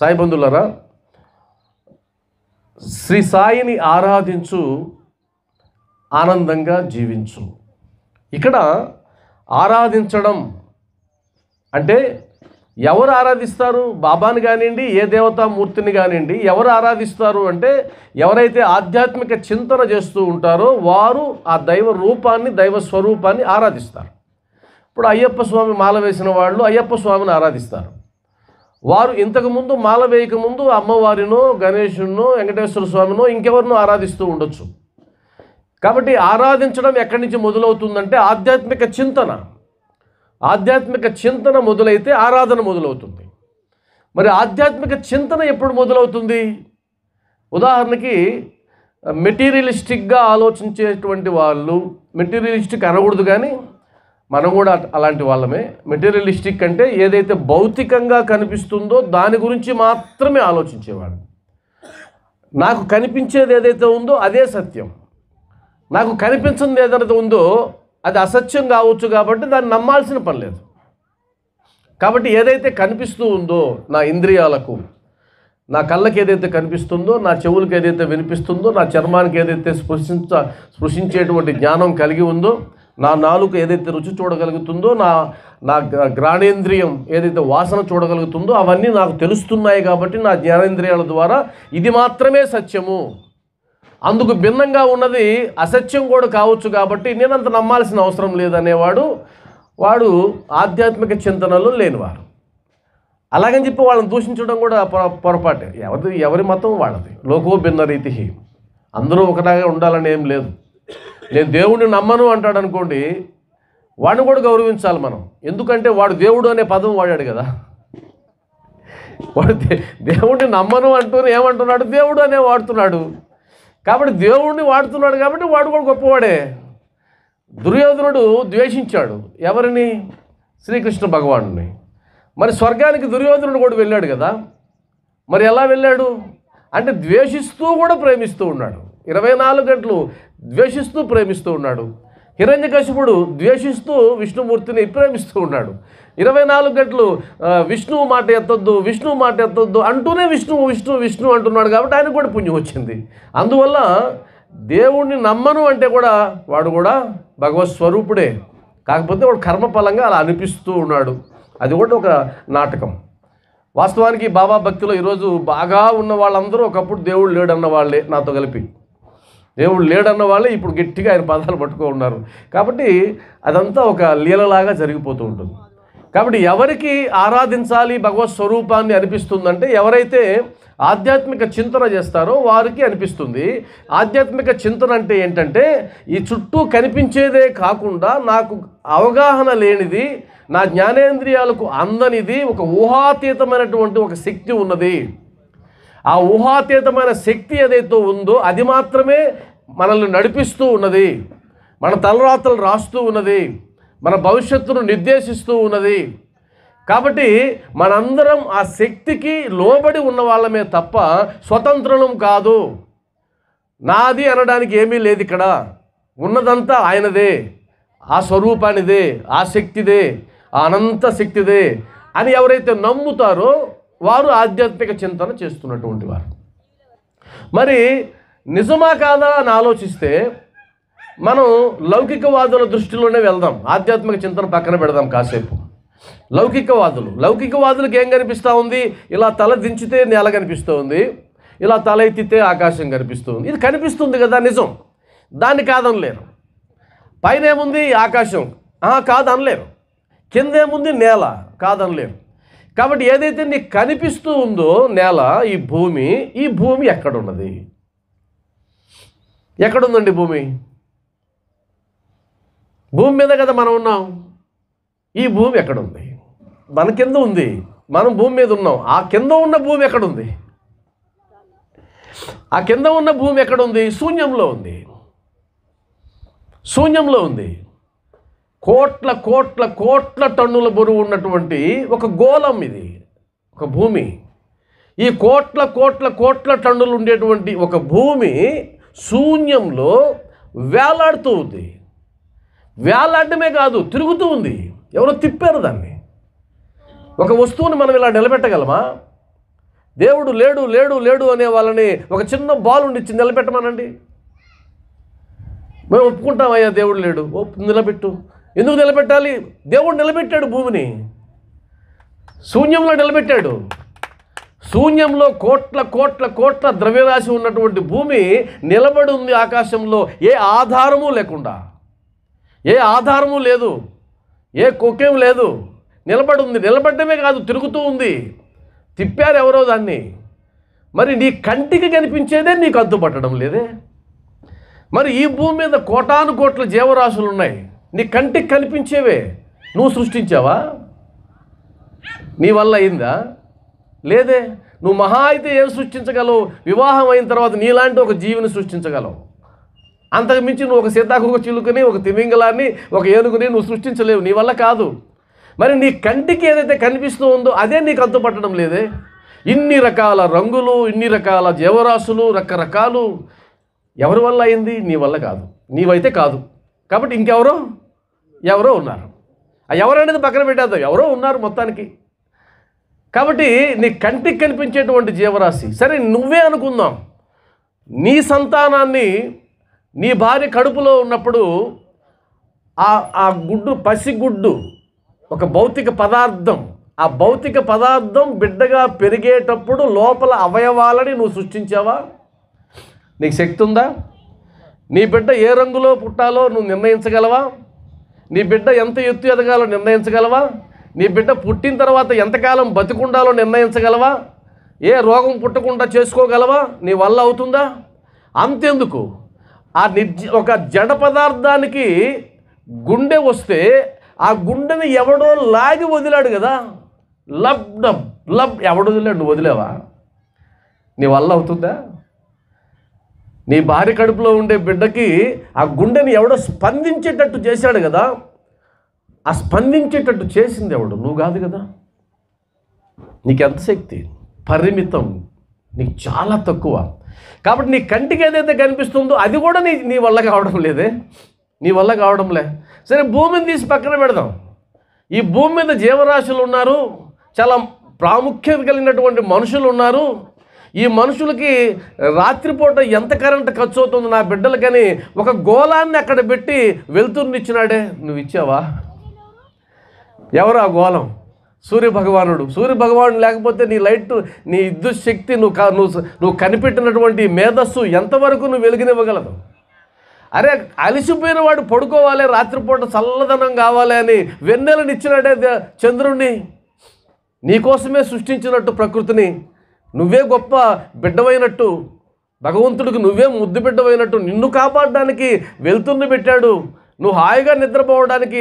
సాయి బంధువులరా శ్రీ సాయిని ఆరాధించు ఆనందంగా జీవించు ఇక్కడ ఆరాధించడం అంటే ఎవరు ఆరాధిస్తారు బాబాని కానివ్వండి ఏ దేవతామూర్తిని కానివ్వండి ఎవరు ఆరాధిస్తారు అంటే ఎవరైతే ఆధ్యాత్మిక చింతన చేస్తూ ఉంటారో వారు ఆ దైవ రూపాన్ని దైవ స్వరూపాన్ని ఆరాధిస్తారు ఇప్పుడు అయ్యప్ప స్వామి మాల వేసిన వాళ్ళు అయ్యప్ప స్వామిని ఆరాధిస్తారు వారు ఇంతకుముందు మాల వేయకముందు అమ్మవారినో గణేషునో వెంకటేశ్వర స్వామినో ఇంకెవరినో ఆరాధిస్తూ ఉండొచ్చు కాబట్టి ఆరాధించడం ఎక్కడి నుంచి మొదలవుతుందంటే ఆధ్యాత్మిక చింతన ఆధ్యాత్మిక చింతన మొదలైతే ఆరాధన మొదలవుతుంది మరి ఆధ్యాత్మిక చింతన ఎప్పుడు మొదలవుతుంది ఉదాహరణకి మెటీరియలిస్టిక్గా ఆలోచించేటువంటి వాళ్ళు మెటీరియలిస్టిక్ అనకూడదు కానీ మనం కూడా అలాంటి వాళ్ళమే మెటీరియలిస్టిక్ అంటే ఏదైతే భౌతికంగా కనిపిస్తుందో దాని గురించి మాత్రమే ఆలోచించేవాడు నాకు కనిపించేది ఏదైతే ఉందో అదే సత్యం నాకు కనిపించింది ఏదైతే ఉందో అది అసత్యం కావచ్చు కాబట్టి దాన్ని నమ్మాల్సిన పని లేదు కాబట్టి ఏదైతే కనిపిస్తూ ఉందో నా ఇంద్రియాలకు నా కళ్ళకి ఏదైతే కనిపిస్తుందో నా చెవులకు ఏదైతే వినిపిస్తుందో నా చర్మానికి ఏదైతే స్పృశించ స్పృశించేటువంటి జ్ఞానం కలిగి ఉందో నా నాలుక ఏదైతే రుచి చూడగలుగుతుందో నా నా గ్రాణేంద్రియం ఏదైతే వాసన చూడగలుగుతుందో అవన్నీ నాకు తెలుస్తున్నాయి కాబట్టి నా జ్ఞానేంద్రియాల ద్వారా ఇది మాత్రమే సత్యము అందుకు భిన్నంగా ఉన్నది అసత్యం కూడా కావచ్చు కాబట్టి నేనంత నమ్మాల్సిన అవసరం లేదనేవాడు వాడు ఆధ్యాత్మిక చింతనలో లేనివారు అలాగని చెప్పి వాళ్ళని దూషించడం కూడా పొరపాటే ఎవరి ఎవరి మతం వాళ్ళది లోకో భిన్న రీతి అందరూ ఒకలాగే ఉండాలని ఏం లేదు నేను దేవుణ్ణి నమ్మను అంటాడు అనుకోండి వాడిని కూడా గౌరవించాలి మనం ఎందుకంటే వాడు దేవుడు అనే పదం వాడాడు కదా వాడు దేవుడిని నమ్మను అంటూనే ఏమంటున్నాడు దేవుడు అనే వాడుతున్నాడు కాబట్టి దేవుడిని వాడుతున్నాడు కాబట్టి వాడు కూడా గొప్పవాడే దుర్యోధనుడు ద్వేషించాడు ఎవరిని శ్రీకృష్ణ భగవానుని మరి స్వర్గానికి దుర్యోధనుడు కూడా వెళ్ళాడు కదా మరి ఎలా వెళ్ళాడు అంటే ద్వేషిస్తూ కూడా ప్రేమిస్తూ ఉన్నాడు ఇరవై నాలుగు గంటలు ద్వేషిస్తూ ప్రేమిస్తూ ఉన్నాడు హిరణ్యకశిపుడు ద్వేషిస్తూ విష్ణుమూర్తిని ప్రేమిస్తూ ఉన్నాడు ఇరవై నాలుగు గంటలు విష్ణువు మాట ఎత్తొద్దు విష్ణువు మాట ఎత్తొద్దు అంటూనే విష్ణువు విష్ణు విష్ణు అంటున్నాడు కాబట్టి ఆయన కూడా పుణ్యం వచ్చింది అందువల్ల దేవుణ్ణి నమ్మను అంటే కూడా వాడు కూడా భగవత్ స్వరూపుడే కాకపోతే వాడు కర్మఫలంగా అలా అనిపిస్తూ ఉన్నాడు అది కూడా ఒక నాటకం వాస్తవానికి బాబా భక్తిలో ఈరోజు బాగా ఉన్న వాళ్ళందరూ ఒకప్పుడు దేవుడు లేడన్న వాళ్ళే నాతో కలిపి దేవుడు లేడన్న వాళ్ళే ఇప్పుడు గట్టిగా ఆయన పదాలు పట్టుకో ఉన్నారు కాబట్టి అదంతా ఒక లీలలాగా జరిగిపోతూ ఉంటుంది కాబట్టి ఎవరికి ఆరాధించాలి భగవత్ స్వరూపాన్ని అనిపిస్తుందంటే ఎవరైతే ఆధ్యాత్మిక చింతన చేస్తారో వారికి అనిపిస్తుంది ఆధ్యాత్మిక చింతన అంటే ఏంటంటే ఈ చుట్టూ కనిపించేదే కాకుండా నాకు అవగాహన లేనిది నా జ్ఞానేంద్రియాలకు అందనిది ఒక ఊహాతీతమైనటువంటి ఒక శక్తి ఉన్నది ఆ ఊహాతీతమైన శక్తి ఏదైతే ఉందో అది మాత్రమే మనల్ని నడిపిస్తూ ఉన్నది మన తలరాత్రలు రాస్తూ ఉన్నది మన భవిష్యత్తును నిర్దేశిస్తూ ఉన్నది కాబట్టి మనందరం ఆ శక్తికి లోబడి ఉన్న వాళ్ళమే తప్ప స్వతంత్రం కాదు నాది అనడానికి ఏమీ లేదు ఇక్కడ ఉన్నదంతా ఆయనదే ఆ స్వరూపానిదే ఆ శక్తిదే ఆ అనంత శక్తిదే అని ఎవరైతే నమ్ముతారో వారు ఆధ్యాత్మిక చింతన చేస్తున్నటువంటి వారు మరి నిజమా కాదా అని ఆలోచిస్తే మనం లౌకికవాదుల దృష్టిలోనే వెళ్దాం ఆధ్యాత్మిక చింతన పక్కన పెడదాం కాసేపు లౌకికవాదులు లౌకికవాదులకు ఏం కనిపిస్తూ ఉంది ఇలా తల దించితే నేల కనిపిస్తుంది ఇలా తల ఎత్తితే ఆకాశం కనిపిస్తుంది ఇది కనిపిస్తుంది కదా నిజం దాన్ని కాదనలేరు పైన ఏముంది ఆకాశం కాదనలేరు కింద ఏముంది నేల కాదనలేరు కాబట్టి ఏదైతే నీకు కనిపిస్తూ ఉందో నేల ఈ భూమి ఈ భూమి ఎక్కడున్నది ఎక్కడుందండి భూమి భూమి మీద కదా మనం ఉన్నాం ఈ భూమి ఎక్కడుంది మన కింద ఉంది మనం భూమి మీద ఉన్నాం ఆ కింద ఉన్న భూమి ఎక్కడుంది ఆ కింద ఉన్న భూమి ఎక్కడుంది శూన్యంలో ఉంది శూన్యంలో ఉంది కోట్ల కోట్ల కోట్ల టన్నుల బరువు ఉన్నటువంటి ఒక గోళం ఇది ఒక భూమి ఈ కోట్ల కోట్ల కోట్ల టన్నులు ఉండేటువంటి ఒక భూమి శూన్యంలో వేలాడుతూ ఉంది వేలాడమే కాదు తిరుగుతూ ఉంది ఎవరో తిప్పారు దాన్ని ఒక వస్తువుని మనం ఇలా నిలబెట్టగలమా దేవుడు లేడు లేడు లేడు అనే వాళ్ళని ఒక చిన్న బాల్ ఉండిచ్చి నిలబెట్టమనండి మేము ఒప్పుకుంటామయ్యా దేవుడు లేడు నిలబెట్టు ఎందుకు నిలబెట్టాలి దేవుడు నిలబెట్టాడు భూమిని శూన్యంలో నిలబెట్టాడు శూన్యంలో కోట్ల కోట్ల కోట్ల ద్రవ్యరాశి ఉన్నటువంటి భూమి నిలబడి ఉంది ఆకాశంలో ఏ ఆధారము లేకుండా ఏ ఆధారము లేదు ఏ కుక్యం లేదు నిలబడి ఉంది నిలబడమే కాదు తిరుగుతూ ఉంది తిప్పారు ఎవరో దాన్ని మరి నీ కంటికి కనిపించేదే నీకు అద్దుపట్టడం లేదే మరి ఈ భూమి మీద కోటాను కోట్ల జీవరాశులు ఉన్నాయి నీ కంటికి కనిపించేవే నువ్వు సృష్టించావా నీ వల్ల అయిందా లేదే నువ్వు మహా అయితే ఏం సృష్టించగలవు వివాహం అయిన తర్వాత నీలాంటి ఒక జీవిని సృష్టించగలవు అంతకు మించి నువ్వు ఒక సీతాకుక చిలుకుని ఒక తిమింగలాన్ని ఒక ఏనుగుని నువ్వు సృష్టించలేవు నీ వల్ల కాదు మరి నీ కంటికి ఏదైతే కనిపిస్తూ ఉందో అదే నీకు అంతుపట్టడం లేదే ఇన్ని రకాల రంగులు ఇన్ని రకాల జీవరాశులు రకరకాలు ఎవరి వల్ల అయింది నీ వల్ల కాదు నీవైతే కాదు కాబట్టి ఇంకెవరో ఎవరో ఉన్నారు ఎవరనేది పక్కన పెట్టేద్దాం ఎవరో ఉన్నారు మొత్తానికి కాబట్టి నీ కంటికి కనిపించేటువంటి జీవరాశి సరే నువ్వే అనుకుందాం నీ సంతానాన్ని నీ భార్య కడుపులో ఉన్నప్పుడు ఆ ఆ గుడ్డు పసిగుడ్డు ఒక భౌతిక పదార్థం ఆ భౌతిక పదార్థం బిడ్డగా పెరిగేటప్పుడు లోపల అవయవాలని నువ్వు సృష్టించావా నీకు శక్తి ఉందా నీ బిడ్డ ఏ రంగులో పుట్టాలో నువ్వు నిర్ణయించగలవా నీ బిడ్డ ఎంత ఎత్తు ఎదగాలో నిర్ణయించగలవా నీ బిడ్డ పుట్టిన తర్వాత ఎంతకాలం బతికుండాలో నిర్ణయించగలవా ఏ రోగం పుట్టకుండా చేసుకోగలవా నీ వల్ల అవుతుందా అంతెందుకు ఆ నిర్జ ఒక జడ పదార్థానికి గుండె వస్తే ఆ గుండెని ఎవడో లాగి వదిలాడు కదా లబ్ డబ్ లబ్ ఎవడు వదిలాడు నువ్వు వదిలేవా నీ వల్ల అవుతుందా నీ భార్య కడుపులో ఉండే బిడ్డకి ఆ గుండెని ఎవడో స్పందించేటట్టు చేశాడు కదా ఆ స్పందించేటట్టు చేసింది ఎవడు నువ్వు కాదు కదా నీకెంత శక్తి పరిమితం నీకు చాలా తక్కువ కాబట్టి నీ కంటికి ఏదైతే కనిపిస్తుందో అది కూడా నీ నీ వల్ల కావడం లేదే నీ వల్ల కావడంలే సరే భూమిని తీసి పక్కన పెడదాం ఈ భూమి మీద జీవరాశులు ఉన్నారు చాలా ప్రాముఖ్యత కలిగినటువంటి మనుషులు ఉన్నారు ఈ మనుషులకి రాత్రిపూట ఎంత కరెంట్ ఖర్చు అవుతుంది నా బిడ్డలకని ఒక గోళాన్ని అక్కడ పెట్టి వెళ్తురునిచ్చినాడే నువ్వు ఇచ్చావా ఎవరు ఆ గోళం సూర్యభగవానుడు సూర్యభగవానుడు లేకపోతే నీ లైట్ నీ విద్యుత్ శక్తి నువ్వు కా నువ్వు నువ్వు కనిపెట్టినటువంటి మేధస్సు ఎంతవరకు నువ్వు వెలిగినివ్వగలదు అరే అలిసిపోయిన వాడు పడుకోవాలి రాత్రిపూట చల్లదనం కావాలి అని వెన్నెలనిచ్చినాడే చంద్రుణ్ణి నీకోసమే సృష్టించినట్టు ప్రకృతిని నువ్వే గొప్ప బిడ్డమైనట్టు భగవంతుడికి నువ్వే ముద్దు బిడ్డమైనట్టు నిన్ను కాపాడడానికి వెళ్తున్న పెట్టాడు నువ్వు హాయిగా నిద్రపోవడానికి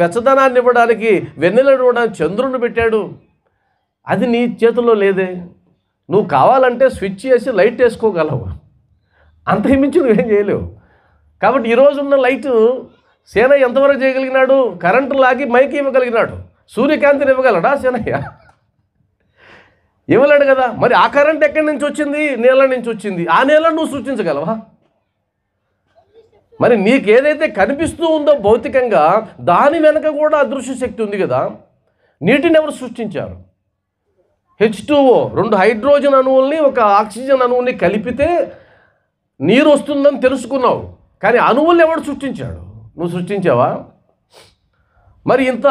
వెచ్చదనాన్ని ఇవ్వడానికి వెన్నెలను ఇవ్వడానికి చంద్రుని పెట్టాడు అది నీ చేతుల్లో లేదే నువ్వు కావాలంటే స్విచ్ చేసి లైట్ వేసుకోగలవు అంతకుమించి నువ్వేం చేయలేవు కాబట్టి ఈరోజు ఉన్న లైటు సేన ఎంతవరకు చేయగలిగినాడు కరెంటు లాగి మైక్ ఇవ్వగలిగినాడు సూర్యకాంతిని ఇవ్వగలడా సేనయ్య ఇవ్వలేడు కదా మరి ఆ కరెంట్ ఎక్కడి నుంచి వచ్చింది నీళ్ళ నుంచి వచ్చింది ఆ నీళ్ళను నువ్వు సూచించగలవా మరి నీకు ఏదైతే కనిపిస్తూ ఉందో భౌతికంగా దాని వెనక కూడా అదృశ్య శక్తి ఉంది కదా నీటిని ఎవరు సృష్టించారు హెచ్ టూఓ రెండు హైడ్రోజన్ అణువుల్ని ఒక ఆక్సిజన్ అణువుని కలిపితే నీరు వస్తుందని తెలుసుకున్నావు కానీ అణువుల్ని ఎవడు సృష్టించాడు నువ్వు సృష్టించావా మరి ఇంత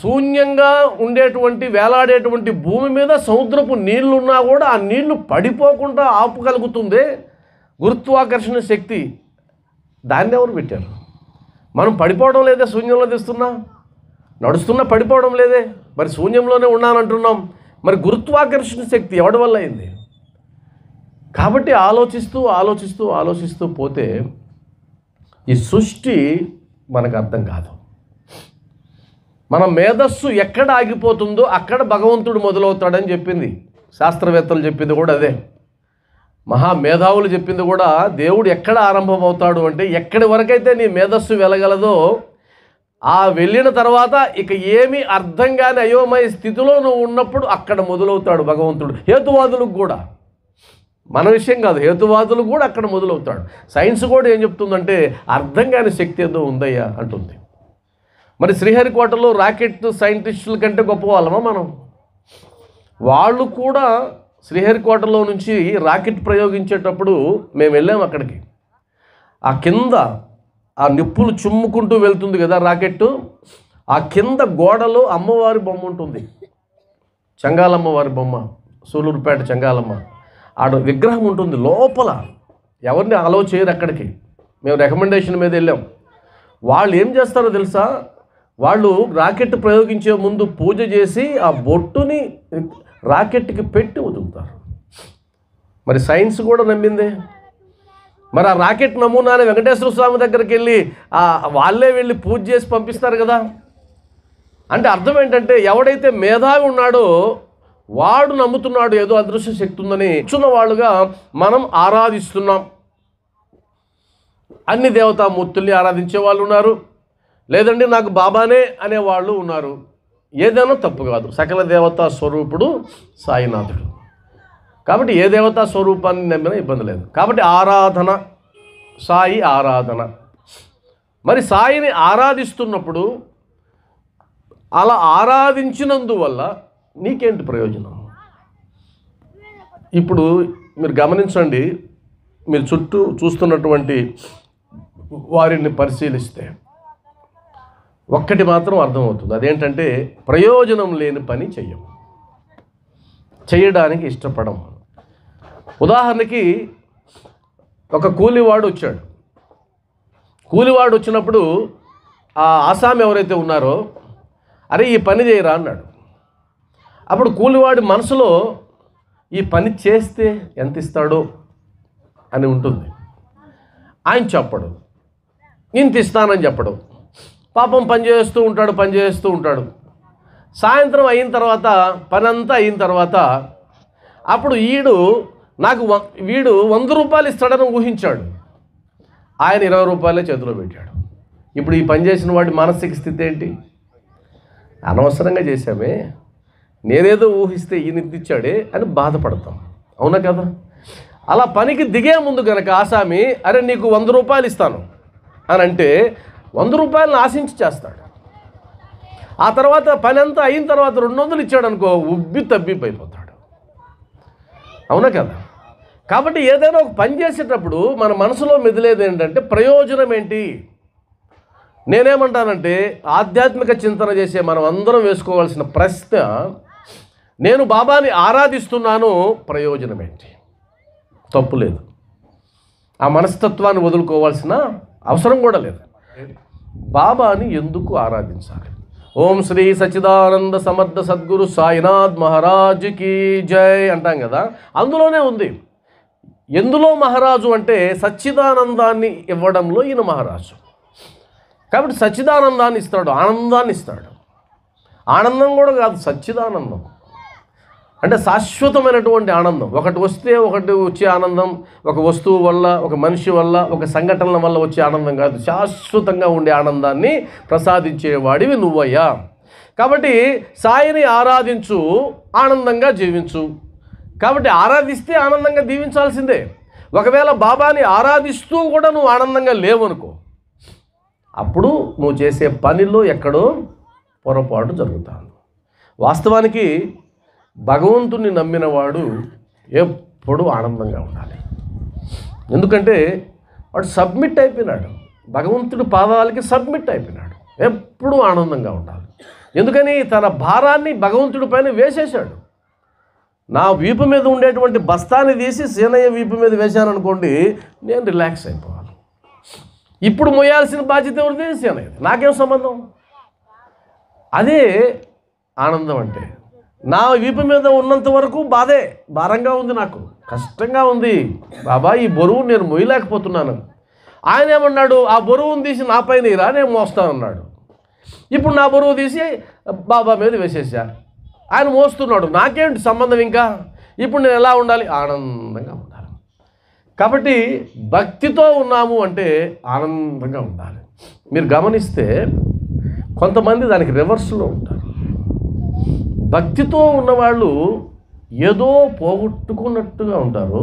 శూన్యంగా ఉండేటువంటి వేలాడేటువంటి భూమి మీద సముద్రపు నీళ్లున్నా కూడా ఆ నీళ్లు పడిపోకుండా ఆపగలుగుతుంది గురుత్వాకర్షణ శక్తి దాన్ని ఎవరు పెట్టారు మనం పడిపోవడం లేదే శూన్యంలో తెస్తున్నా నడుస్తున్నా పడిపోవడం లేదే మరి శూన్యంలోనే ఉన్నానంటున్నాం మరి గురుత్వాకర్షణ శక్తి ఎవడి వల్ల అయింది కాబట్టి ఆలోచిస్తూ ఆలోచిస్తూ ఆలోచిస్తూ పోతే ఈ సృష్టి మనకు అర్థం కాదు మన మేధస్సు ఎక్కడ ఆగిపోతుందో అక్కడ భగవంతుడు మొదలవుతాడని చెప్పింది శాస్త్రవేత్తలు చెప్పింది కూడా అదే మహామేధావులు చెప్పింది కూడా దేవుడు ఎక్కడ ఆరంభమవుతాడు అంటే ఎక్కడి వరకైతే నీ మేధస్సు వెళ్ళగలదో ఆ వెళ్ళిన తర్వాత ఇక ఏమి అర్థం కాని అయోమయ స్థితిలో నువ్వు ఉన్నప్పుడు అక్కడ మొదలవుతాడు భగవంతుడు హేతువాదులకు కూడా మన విషయం కాదు హేతువాదులు కూడా అక్కడ మొదలవుతాడు సైన్స్ కూడా ఏం చెప్తుందంటే అర్థం కాని శక్తి ఏదో ఉందయ్యా అంటుంది మరి శ్రీహరికోటలో రాకెట్ సైంటిస్టుల కంటే గొప్ప వాళ్ళమా మనం వాళ్ళు కూడా శ్రీహరికోటలో నుంచి రాకెట్ ప్రయోగించేటప్పుడు మేము వెళ్ళాము అక్కడికి ఆ కింద ఆ నిప్పులు చుమ్ముకుంటూ వెళ్తుంది కదా రాకెట్ ఆ కింద గోడలో అమ్మవారి బొమ్మ ఉంటుంది చెంగాలమ్మ వారి బొమ్మ సూలూరుపేట చెంగాలమ్మ ఆడ విగ్రహం ఉంటుంది లోపల ఎవరిని అలో చేయరు అక్కడికి మేము రికమెండేషన్ మీద వెళ్ళాం వాళ్ళు ఏం చేస్తారో తెలుసా వాళ్ళు రాకెట్ ప్రయోగించే ముందు పూజ చేసి ఆ బొట్టుని రాకెట్కి పెట్టి వదులుతారు మరి సైన్స్ కూడా నమ్మిందే మరి ఆ రాకెట్ నమూనాని వెంకటేశ్వర స్వామి దగ్గరికి వెళ్ళి వాళ్ళే వెళ్ళి పూజ చేసి పంపిస్తారు కదా అంటే అర్థం ఏంటంటే ఎవడైతే మేధావి ఉన్నాడో వాడు నమ్ముతున్నాడు ఏదో అదృశ్య శక్తి ఉందని ఇచ్చిన వాళ్ళుగా మనం ఆరాధిస్తున్నాం అన్ని దేవతామూర్తుల్ని ఆరాధించే వాళ్ళు ఉన్నారు లేదండి నాకు బాబానే అనేవాళ్ళు ఉన్నారు ఏదైనా తప్పు కాదు సకల దేవతా స్వరూపుడు సాయినాథుడు కాబట్టి ఏ దేవతా స్వరూపాన్ని నమ్మినా ఇబ్బంది లేదు కాబట్టి ఆరాధన సాయి ఆరాధన మరి సాయిని ఆరాధిస్తున్నప్పుడు అలా ఆరాధించినందువల్ల నీకేంటి ప్రయోజనం ఇప్పుడు మీరు గమనించండి మీరు చుట్టూ చూస్తున్నటువంటి వారిని పరిశీలిస్తే ఒక్కటి మాత్రం అర్థమవుతుంది అదేంటంటే ప్రయోజనం లేని పని చెయ్యం చేయడానికి ఇష్టపడం ఉదాహరణకి ఒక కూలివాడు వచ్చాడు కూలివాడు వచ్చినప్పుడు ఆ ఆసాం ఎవరైతే ఉన్నారో అరే ఈ పని చేయరా అన్నాడు అప్పుడు కూలివాడి మనసులో ఈ పని చేస్తే ఎంత ఇస్తాడో అని ఉంటుంది ఆయన చెప్పడు ఇంత ఇస్తానని చెప్పడం పాపం పనిచేస్తూ ఉంటాడు పనిచేస్తూ ఉంటాడు సాయంత్రం అయిన తర్వాత పనంతా అయిన తర్వాత అప్పుడు ఈడు నాకు వీడు వంద రూపాయలు ఇస్తాడని ఊహించాడు ఆయన ఇరవై రూపాయలే చేతిలో పెట్టాడు ఇప్పుడు ఈ పని చేసిన వాడి మానసిక స్థితి ఏంటి అనవసరంగా చేశామే నేనేదో ఊహిస్తే ఈయన ఇచ్చాడే అని బాధపడతాం అవునా కదా అలా పనికి దిగే ముందు కనుక ఆసామి అరే నీకు వంద రూపాయలు ఇస్తాను అని అంటే వంద రూపాయలను ఆశించి చేస్తాడు ఆ తర్వాత పని అంతా అయిన తర్వాత రెండు వందలు ఇచ్చాడు అనుకో ఉబ్బి తబ్బిపోయిపోతాడు అవునా కదా కాబట్టి ఏదైనా ఒక పని చేసేటప్పుడు మన మనసులో మెదిలేదు ఏంటంటే ప్రయోజనం ఏంటి నేనేమంటానంటే ఆధ్యాత్మిక చింతన చేసే మనం అందరం వేసుకోవాల్సిన ప్రశ్న నేను బాబాని ఆరాధిస్తున్నాను ప్రయోజనం ఏంటి తప్పు లేదు ఆ మనస్తత్వాన్ని వదులుకోవాల్సిన అవసరం కూడా లేదు బాబాని ఎందుకు ఆరాధించాలి ఓం శ్రీ సచిదానంద సమర్థ సద్గురు సాయినాథ్ మహారాజుకి జై అంటాం కదా అందులోనే ఉంది ఎందులో మహారాజు అంటే సచ్చిదానందాన్ని ఇవ్వడంలో ఈయన మహారాజు కాబట్టి సచ్చిదానందాన్ని ఇస్తాడు ఆనందాన్ని ఇస్తాడు ఆనందం కూడా కాదు సచ్చిదానందం అంటే శాశ్వతమైనటువంటి ఆనందం ఒకటి వస్తే ఒకటి వచ్చే ఆనందం ఒక వస్తువు వల్ల ఒక మనిషి వల్ల ఒక సంఘటనల వల్ల వచ్చే ఆనందం కాదు శాశ్వతంగా ఉండే ఆనందాన్ని ప్రసాదించేవాడివి నువ్వయ్యా కాబట్టి సాయిని ఆరాధించు ఆనందంగా జీవించు కాబట్టి ఆరాధిస్తే ఆనందంగా దీవించాల్సిందే ఒకవేళ బాబాని ఆరాధిస్తూ కూడా నువ్వు ఆనందంగా లేవనుకో అప్పుడు నువ్వు చేసే పనిలో ఎక్కడో పొరపాటు జరుగుతాను వాస్తవానికి భగవంతుణ్ణి నమ్మినవాడు ఎప్పుడూ ఆనందంగా ఉండాలి ఎందుకంటే వాడు సబ్మిట్ అయిపోయినాడు భగవంతుడు పాదాలకి సబ్మిట్ అయిపోయినాడు ఎప్పుడూ ఆనందంగా ఉండాలి ఎందుకని తన భారాన్ని భగవంతుడి పైన వేసేశాడు నా వీపు మీద ఉండేటువంటి బస్తాన్ని తీసి సీనయ్య వీపు మీద వేశాను అనుకోండి నేను రిలాక్స్ అయిపోవాలి ఇప్పుడు మోయాల్సిన బాధ్యత ఎవరిది సీనయ్య నాకేం సంబంధం అదే ఆనందం అంటే నా వీపు మీద ఉన్నంత వరకు బాధే భారంగా ఉంది నాకు కష్టంగా ఉంది బాబా ఈ బరువు నేను మోయలేకపోతున్నాను ఆయన ఏమన్నాడు ఆ బరువును తీసి నా పైన ఇరా నేను మోస్తానన్నాడు ఇప్పుడు నా బరువు తీసి బాబా మీద వేసేసా ఆయన మోస్తున్నాడు నాకేంటి సంబంధం ఇంకా ఇప్పుడు నేను ఎలా ఉండాలి ఆనందంగా ఉండాలి కాబట్టి భక్తితో ఉన్నాము అంటే ఆనందంగా ఉండాలి మీరు గమనిస్తే కొంతమంది దానికి రివర్స్లో ఉంటారు భక్తితో ఉన్నవాళ్ళు ఏదో పోగొట్టుకున్నట్టుగా ఉంటారు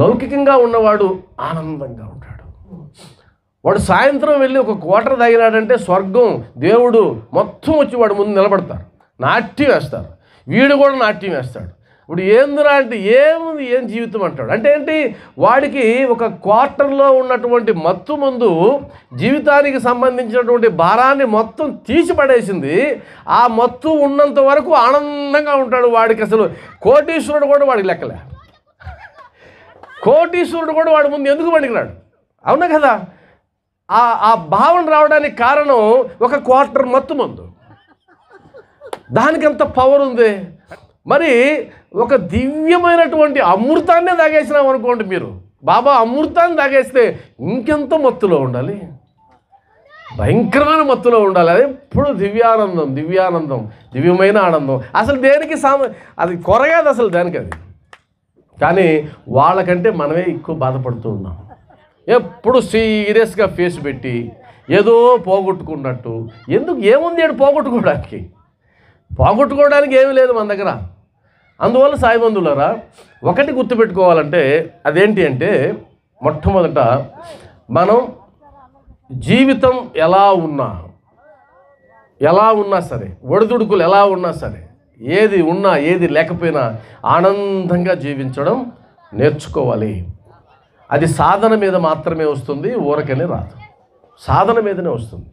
లౌకికంగా ఉన్నవాడు ఆనందంగా ఉంటాడు వాడు సాయంత్రం వెళ్ళి ఒక క్వార్టర్ తాగినాడంటే స్వర్గం దేవుడు మొత్తం వచ్చి వాడు ముందు నిలబడతారు నాట్యం వేస్తారు వీడు కూడా నాట్యం వేస్తాడు ఇప్పుడు ఏందిరా అంటే ఏముంది ఏం జీవితం అంటాడు అంటే ఏంటి వాడికి ఒక క్వార్టర్లో ఉన్నటువంటి మత్తు ముందు జీవితానికి సంబంధించినటువంటి భారాన్ని మొత్తం తీసిపడేసింది ఆ మత్తు ఉన్నంత వరకు ఆనందంగా ఉంటాడు వాడికి అసలు కోటీశ్వరుడు కూడా వాడికి లెక్కలే కోటీశ్వరుడు కూడా వాడి ముందు ఎందుకు పనికిరాడు అవునా కదా ఆ ఆ భావన రావడానికి కారణం ఒక క్వార్టర్ మత్తు ముందు దానికి ఎంత పవర్ ఉంది మరి ఒక దివ్యమైనటువంటి అమృతాన్నే తాగేసినాం అనుకోండి మీరు బాబా అమృతాన్ని తాగేస్తే ఇంకెంత మత్తులో ఉండాలి భయంకరమైన మత్తులో ఉండాలి అది ఎప్పుడు దివ్యానందం దివ్యానందం దివ్యమైన ఆనందం అసలు దేనికి సామ అది కొరగాదు అసలు దానికి అది కానీ వాళ్ళకంటే మనమే ఎక్కువ బాధపడుతూ ఉన్నాం ఎప్పుడు సీరియస్గా ఫేస్ పెట్టి ఏదో పోగొట్టుకున్నట్టు ఎందుకు ఏముంది పోగొట్టుకోవడానికి పోగొట్టుకోవడానికి ఏమీ లేదు మన దగ్గర అందువల్ల సాయి ఒకటి గుర్తుపెట్టుకోవాలంటే అదేంటి అంటే మొట్టమొదట మనం జీవితం ఎలా ఉన్నా ఎలా ఉన్నా సరే ఒడిదుడుకులు ఎలా ఉన్నా సరే ఏది ఉన్నా ఏది లేకపోయినా ఆనందంగా జీవించడం నేర్చుకోవాలి అది సాధన మీద మాత్రమే వస్తుంది ఊరకనే రాదు సాధన మీదనే వస్తుంది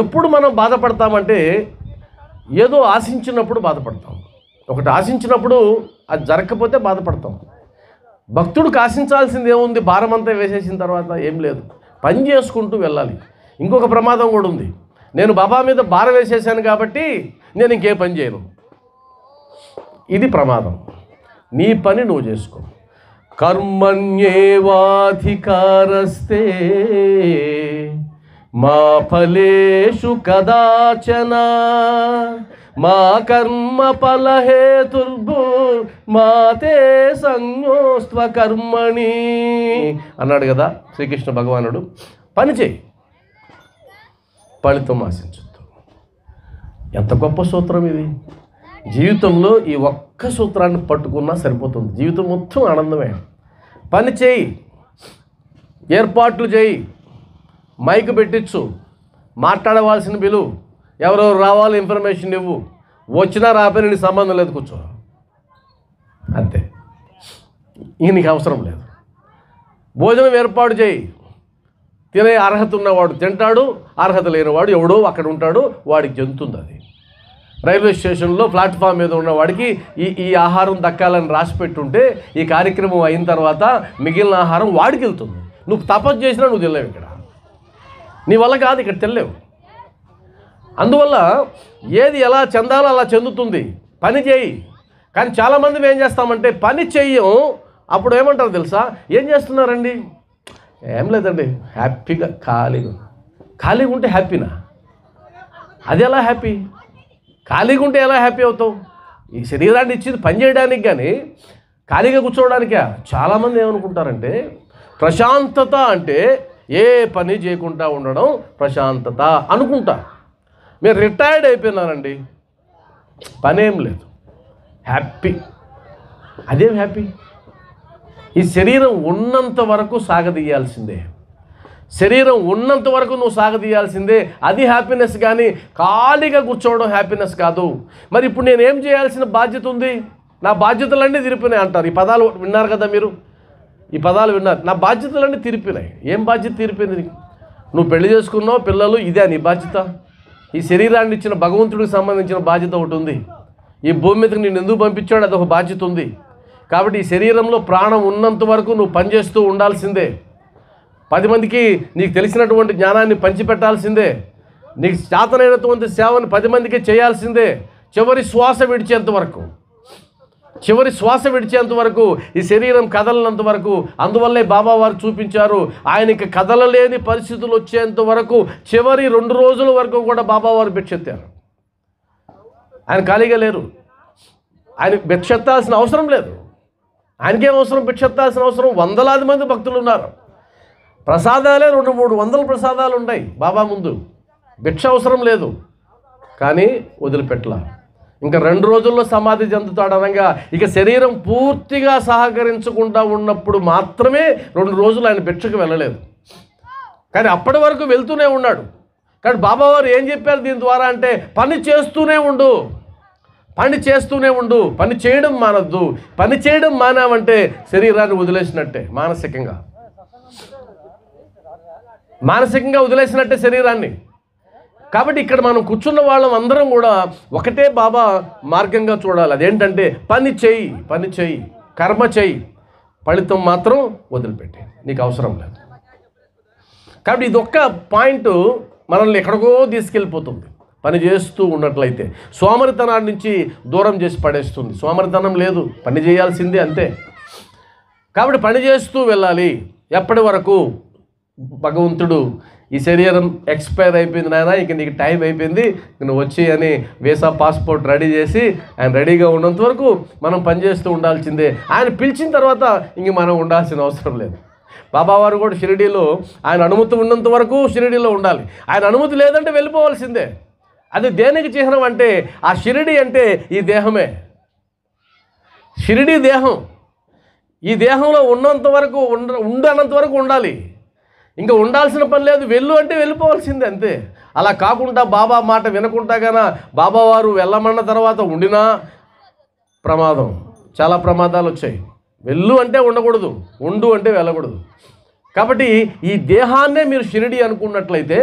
ఎప్పుడు మనం బాధపడతామంటే ఏదో ఆశించినప్పుడు బాధపడతాం ఒకటి ఆశించినప్పుడు అది జరగకపోతే బాధపడతాం భక్తుడు ఆశించాల్సింది ఏముంది భారం అంతా వేసేసిన తర్వాత ఏం లేదు పని చేసుకుంటూ వెళ్ళాలి ఇంకొక ప్రమాదం కూడా ఉంది నేను బాబా మీద భారం వేసేసాను కాబట్టి నేను ఇంకే పని చేయను ఇది ప్రమాదం నీ పని నువ్వు చేసుకో కర్మణ్యేవాధికారస్తే మా ఫలేషు కదాచనా మా కర్మ ఫలహేతుర్భూ మాతే సంయోస్వ కర్మణి అన్నాడు కదా శ్రీకృష్ణ భగవానుడు పని చేయి ఫలితం ఆశించు ఎంత గొప్ప సూత్రం ఇది జీవితంలో ఈ ఒక్క సూత్రాన్ని పట్టుకున్నా సరిపోతుంది జీవితం మొత్తం ఆనందమే పని చేయి ఏర్పాట్లు చేయి మైక్ పెట్టించు మాట్లాడవలసిన బిలువు ఎవరెవరు రావాలి ఇన్ఫర్మేషన్ ఇవ్వు వచ్చినా రాపే నీ సంబంధం లేదు కూర్చో అంతే ఇక నీకు అవసరం లేదు భోజనం ఏర్పాటు చేయి తినే అర్హత ఉన్నవాడు తింటాడు అర్హత లేనివాడు ఎవడో అక్కడ ఉంటాడు వాడికి చెందుతుంది అది రైల్వే స్టేషన్లో ప్లాట్ఫామ్ మీద ఉన్నవాడికి ఈ ఈ ఆహారం దక్కాలని రాసి పెట్టుంటే ఈ కార్యక్రమం అయిన తర్వాత మిగిలిన ఆహారం వాడికి వెళ్తుంది నువ్వు తపస్సు చేసినా నువ్వు తినలేవు ఇక్కడ నీ వల్ల కాదు ఇక్కడ తెలియవు అందువల్ల ఏది ఎలా చెందాలో అలా చెందుతుంది పని చేయి కానీ చాలామంది ఏం చేస్తామంటే పని చెయ్యం అప్పుడు ఏమంటారు తెలుసా ఏం చేస్తున్నారండి ఏం లేదండి హ్యాపీగా ఖాళీగా ఖాళీగా ఉంటే హ్యాపీనా అది ఎలా హ్యాపీ ఖాళీగా ఉంటే ఎలా హ్యాపీ అవుతావు ఈ శరీరాన్ని ఇచ్చింది పని చేయడానికి కానీ ఖాళీగా కూర్చోవడానికే చాలామంది ఏమనుకుంటారంటే ప్రశాంతత అంటే ఏ పని చేయకుండా ఉండడం ప్రశాంతత అనుకుంటా మీరు రిటైర్డ్ అయిపోయినారండి పనేం లేదు హ్యాపీ అదేం హ్యాపీ ఈ శరీరం ఉన్నంత వరకు సాగదీయాల్సిందే శరీరం ఉన్నంత వరకు నువ్వు సాగదీయాల్సిందే అది హ్యాపీనెస్ కానీ ఖాళీగా కూర్చోవడం హ్యాపీనెస్ కాదు మరి ఇప్పుడు నేను ఏం చేయాల్సిన బాధ్యత ఉంది నా బాధ్యతలన్నీ తిరిపినాయి అంటారు ఈ పదాలు విన్నారు కదా మీరు ఈ పదాలు విన్నారు నా బాధ్యతలన్నీ తిరిపినాయి ఏం బాధ్యత తీరిపోయింది నువ్వు పెళ్లి చేసుకున్నావు పిల్లలు ఇదే నీ బాధ్యత ఈ శరీరాన్ని ఇచ్చిన భగవంతుడికి సంబంధించిన బాధ్యత ఒకటి ఉంది ఈ భూమి మీదకి నేను ఎందుకు పంపించాడు అదొక బాధ్యత ఉంది కాబట్టి ఈ శరీరంలో ప్రాణం ఉన్నంత వరకు నువ్వు పనిచేస్తూ ఉండాల్సిందే పది మందికి నీకు తెలిసినటువంటి జ్ఞానాన్ని పంచిపెట్టాల్సిందే నీకు చేతనైనటువంటి సేవను పది మందికి చేయాల్సిందే చివరి శ్వాస విడిచేంత వరకు చివరి శ్వాస విడిచేంత వరకు ఈ శరీరం కదలనంత వరకు అందువల్లే బాబా వారు చూపించారు ఆయనకి కదలలేని పరిస్థితులు వచ్చేంత వరకు చివరి రెండు రోజుల వరకు కూడా బాబా వారు భిక్షెత్తారు ఆయన ఖాళీగా లేరు ఆయన భిక్షెత్తాల్సిన అవసరం లేదు ఆయనకేం అవసరం భిక్షెత్తాల్సిన అవసరం వందలాది మంది భక్తులు ఉన్నారు ప్రసాదాలే రెండు మూడు వందల ప్రసాదాలు ఉన్నాయి బాబా ముందు భిక్ష అవసరం లేదు కానీ వదిలిపెట్టలా ఇంకా రెండు రోజుల్లో సమాధి చెందుతాడు అనగా ఇక శరీరం పూర్తిగా సహకరించకుండా ఉన్నప్పుడు మాత్రమే రెండు రోజులు ఆయన భిక్షకు వెళ్ళలేదు కానీ అప్పటి వరకు వెళ్తూనే ఉన్నాడు కానీ బాబావారు ఏం చెప్పారు దీని ద్వారా అంటే పని చేస్తూనే ఉండు పని చేస్తూనే ఉండు పని చేయడం మానద్దు పని చేయడం మానవంటే శరీరాన్ని వదిలేసినట్టే మానసికంగా మానసికంగా వదిలేసినట్టే శరీరాన్ని కాబట్టి ఇక్కడ మనం కూర్చున్న వాళ్ళం అందరం కూడా ఒకటే బాబా మార్గంగా చూడాలి అదేంటంటే పని చేయి పని చేయి కర్మ చేయి ఫలితం మాత్రం వదిలిపెట్టే నీకు అవసరం లేదు కాబట్టి ఇది ఒక్క పాయింట్ మనల్ని ఎక్కడికో తీసుకెళ్ళిపోతుంది పని చేస్తూ ఉన్నట్లయితే సోమరితనాన్ని నుంచి దూరం చేసి పడేస్తుంది సోమరితనం లేదు పని చేయాల్సిందే అంతే కాబట్టి పని చేస్తూ వెళ్ళాలి ఎప్పటి వరకు భగవంతుడు ఈ శరీరం ఎక్స్పైర్ అయిపోయింది నాయన ఇక నీకు టైం అయిపోయింది నువ్వు వచ్చి అని వీసా పాస్పోర్ట్ రెడీ చేసి ఆయన రెడీగా ఉన్నంత వరకు మనం పనిచేస్తూ ఉండాల్సిందే ఆయన పిలిచిన తర్వాత ఇంక మనం ఉండాల్సిన అవసరం లేదు బాబావారు కూడా షిరిడీలో ఆయన అనుమతి ఉన్నంత వరకు షిరిడీలో ఉండాలి ఆయన అనుమతి లేదంటే వెళ్ళిపోవాల్సిందే అది దేనికి చిహ్నం అంటే ఆ షిరిడి అంటే ఈ దేహమే షిరిడి దేహం ఈ దేహంలో ఉన్నంత వరకు ఉండ ఉండనంత వరకు ఉండాలి ఇంకా ఉండాల్సిన పని లేదు వెళ్ళు అంటే వెళ్ళిపోవాల్సిందే అంతే అలా కాకుండా బాబా మాట వినకుండా కానీ బాబా వారు వెళ్ళమన్న తర్వాత ఉండినా ప్రమాదం చాలా ప్రమాదాలు వచ్చాయి వెళ్ళు అంటే ఉండకూడదు ఉండు అంటే వెళ్ళకూడదు కాబట్టి ఈ దేహాన్నే మీరు షిరిడి అనుకున్నట్లయితే